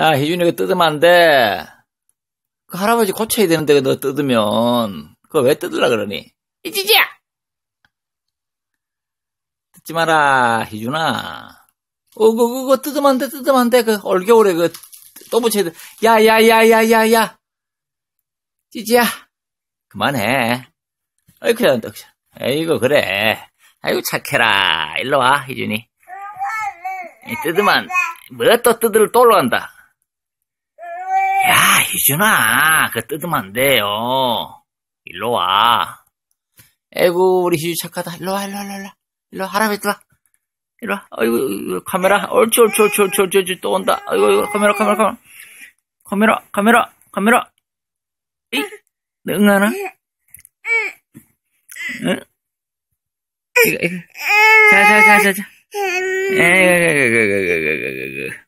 야, 희준이가 뜯으면 안 돼. 그 할아버지 고쳐야 되는데 너 뜯으면 그거 왜 뜯으려 그러니? 이지지야! 뜯지 마라, 희준아. 어, 그, 그거 뜯으면 안 돼, 뜯으면 안 돼. 그, 올겨울에 그, 또 붙여야 돼. 야, 야, 야, 야, 야, 야. 찌지야. 그만해. 아이 그냥, 떡샤. 에이구, 그래. 아이고, 착해라. 일로 와, 희준이. 뜯으면, 뭐 또 뜯을 또 올라간다. 희준아, 그 뜯으면 안 돼요. 일로 와. 에구, 우리 희준 착하다. 일로 와, 일로 와, 일로 와. 일로 와, 할아버지 들어 일로 와. 아이고, 카메라. 얼추, 얼추, 얼추, 얼추, 얼추, 얼추, 또 온다. 아이고, 이고 카메라, 카메라, 카메라. 카메라, 카메라, 카메라. 이, 능하나? 응? 이거, 이거. 자, 자, 자, 자, 자. 에이,